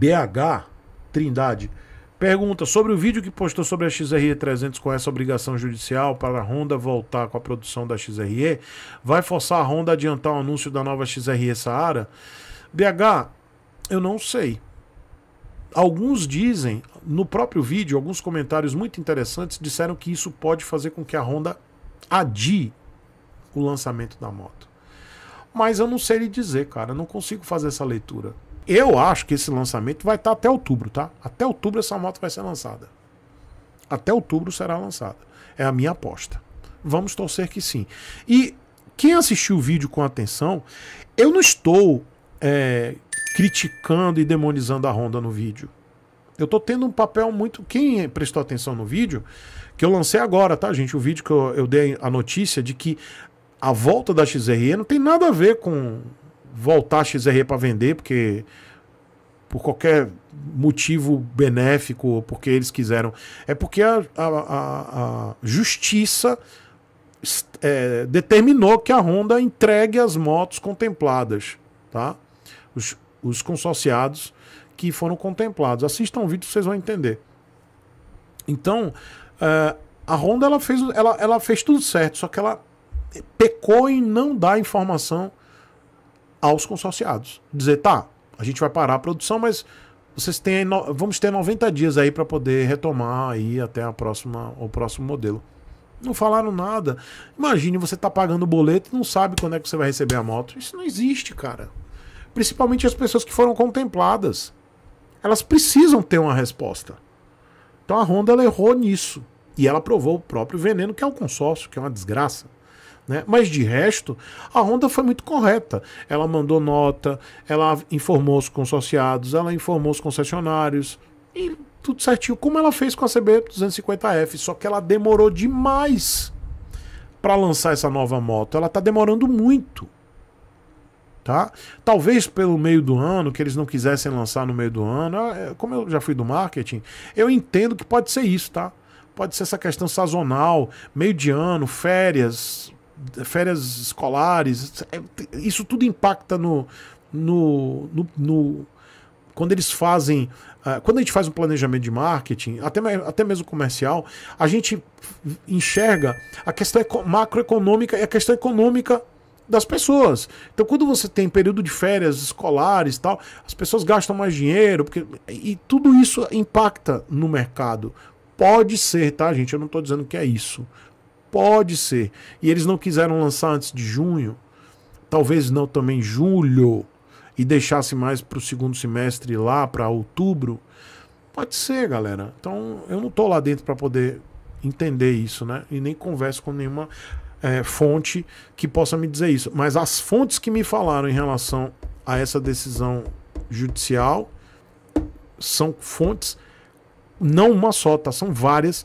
BH Trindade. Pergunta sobre o vídeo que postou sobre a XRE 300 com essa obrigação judicial para a Honda voltar com a produção da XRE, vai forçar a Honda a adiantar o anúncio da nova XRE Saara? BH, eu não sei. Alguns dizem, no próprio vídeo, alguns comentários muito interessantes disseram que isso pode fazer com que a Honda adie o lançamento da moto. Mas eu não sei lhe dizer, cara, não consigo fazer essa leitura. Eu acho que esse lançamento vai estar tá até outubro, tá? Até outubro essa moto vai ser lançada. Até outubro será lançada. É a minha aposta. Vamos torcer que sim. E quem assistiu o vídeo com atenção, eu não estou é, criticando e demonizando a Honda no vídeo. Eu estou tendo um papel muito. Quem prestou atenção no vídeo, que eu lancei agora, tá, gente? O vídeo que eu, eu dei a notícia de que a volta da XRE não tem nada a ver com voltar a XRE para vender, porque por qualquer motivo benéfico, porque eles quiseram. É porque a, a, a, a justiça é, determinou que a Honda entregue as motos contempladas, tá? Os, os consorciados que foram contemplados. Assistam o vídeo, vocês vão entender. Então, é, a Honda ela fez, ela, ela fez tudo certo, só que ela pecou em não dar informação aos consorciados. Dizer, tá, a gente vai parar a produção, mas vocês têm vamos ter 90 dias aí para poder retomar aí até a próxima o próximo modelo. Não falaram nada. Imagine você tá pagando o boleto e não sabe quando é que você vai receber a moto. Isso não existe, cara. Principalmente as pessoas que foram contempladas. Elas precisam ter uma resposta. Então a Honda ela errou nisso. E ela provou o próprio veneno, que é o consórcio, que é uma desgraça. Né? Mas de resto, a Honda foi muito correta. Ela mandou nota, ela informou os consorciados, ela informou os concessionários e tudo certinho, como ela fez com a CB250F, só que ela demorou demais para lançar essa nova moto. Ela está demorando muito. Tá? Talvez pelo meio do ano, que eles não quisessem lançar no meio do ano, ah, é, como eu já fui do marketing, eu entendo que pode ser isso, tá? Pode ser essa questão sazonal, meio de ano, férias, férias escolares, é, isso tudo impacta no, no, no, no quando eles fazem, uh, quando a gente faz um planejamento de marketing, até, até mesmo comercial, a gente enxerga a questão macroeconômica e a questão econômica das pessoas. Então, quando você tem período de férias escolares e tal, as pessoas gastam mais dinheiro, porque, e tudo isso impacta no mercado. Pode ser, tá, gente? Eu não estou dizendo que é isso. Pode ser. E eles não quiseram lançar antes de junho, talvez não também julho, e deixasse mais para o segundo semestre lá, para outubro. Pode ser, galera. Então eu não estou lá dentro para poder entender isso, né? E nem converso com nenhuma é, fonte que possa me dizer isso. Mas as fontes que me falaram em relação a essa decisão judicial são fontes, não uma só, tá? São várias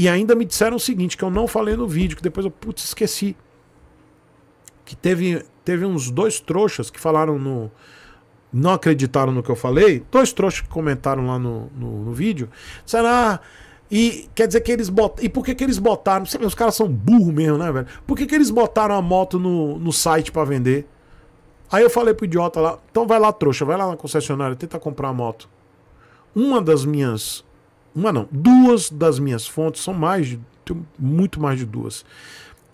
e ainda me disseram o seguinte, que eu não falei no vídeo, que depois eu, putz, esqueci. Que teve, teve uns dois trouxas que falaram no. Não acreditaram no que eu falei. Dois trouxas que comentaram lá no, no, no vídeo. Disseram, ah, e quer dizer que eles botaram. E por que, que eles botaram? os caras são burros mesmo, né, velho? Por que, que eles botaram a moto no, no site para vender? Aí eu falei pro idiota lá, então vai lá, trouxa, vai lá na concessionária, tenta comprar a moto. Uma das minhas uma não, duas das minhas fontes, são mais, de, muito mais de duas,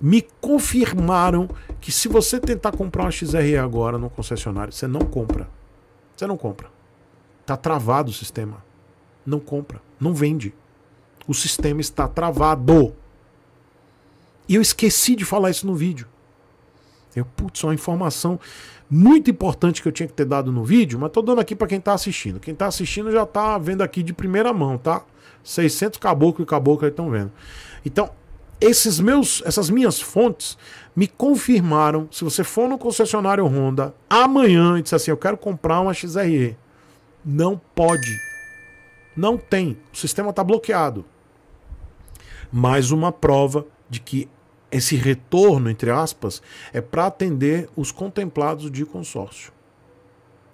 me confirmaram que se você tentar comprar uma XRE agora no concessionário, você não compra. Você não compra. Tá travado o sistema. Não compra, não vende. O sistema está travado. E eu esqueci de falar isso no vídeo. Eu, putz, uma informação muito importante que eu tinha que ter dado no vídeo, mas tô dando aqui para quem tá assistindo. Quem tá assistindo já tá vendo aqui de primeira mão, tá? 600 caboclo e aí estão vendo. Então, esses meus, essas minhas fontes me confirmaram, se você for no concessionário Honda amanhã e disser assim, eu quero comprar uma XRE, não pode. Não tem. O sistema está bloqueado. Mais uma prova de que esse retorno, entre aspas, é para atender os contemplados de consórcio.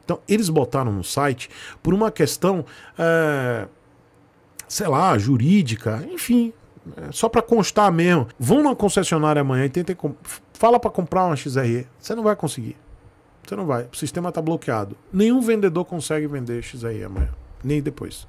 Então, eles botaram no site por uma questão, é, sei lá, jurídica, enfim, é só para constar mesmo. Vão na concessionária amanhã e tentem. Fala para comprar uma XRE. Você não vai conseguir. Você não vai. O sistema está bloqueado. Nenhum vendedor consegue vender XRE amanhã, nem depois.